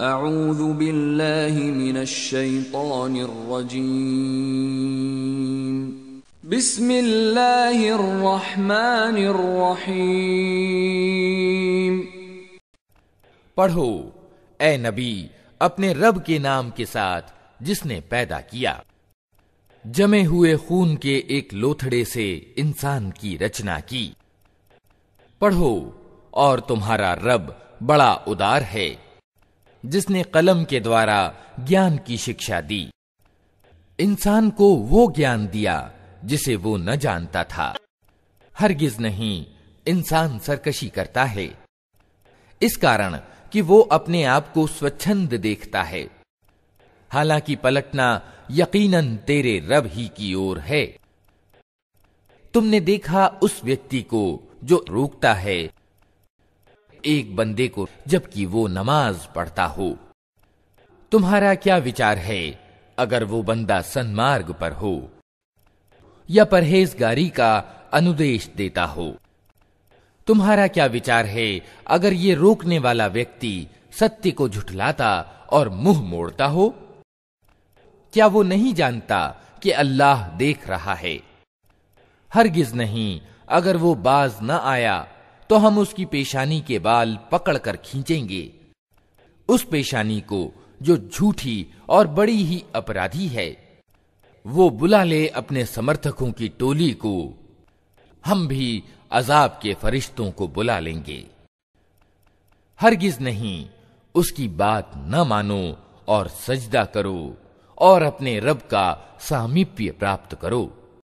أعوذ بالله من الشيطان الرجيم بسم الله الرحمن الرحيم पढ़ो ए नबी अपने रब के नाम के साथ जिसने पैदा किया जमे हुए खून के एक लोथड़े से इंसान की रचना की पढ़ो और तुम्हारा रब बड़ा उदार है जिसने कलम के द्वारा ज्ञान की शिक्षा दी इंसान को वो ज्ञान दिया जिसे वो न जानता था हरगिज नहीं इंसान सरकशी करता है इस कारण कि वो अपने आप को स्वच्छंद देखता है हालांकि पलटना यकीनन तेरे रब ही की ओर है तुमने देखा उस व्यक्ति को जो रोकता है एक बंदे को जबकि वो नमाज पढ़ता हो तुम्हारा क्या विचार है अगर वो बंदा सन्मार्ग पर हो या परहेजगारी का अनुदेश देता हो तुम्हारा क्या विचार है अगर ये रोकने वाला व्यक्ति सत्य को झुठलाता और मुंह मोड़ता हो क्या वो नहीं जानता कि अल्लाह देख रहा है हरगिज नहीं अगर वो बाज न आया तो हम उसकी पेशानी के बाल पकड़कर खींचेंगे उस पेशानी को जो झूठी और बड़ी ही अपराधी है वो बुला ले अपने समर्थकों की टोली को हम भी अजाब के फरिश्तों को बुला लेंगे हरगिज नहीं उसकी बात न मानो और सजदा करो और अपने रब का सामीप्य प्राप्त करो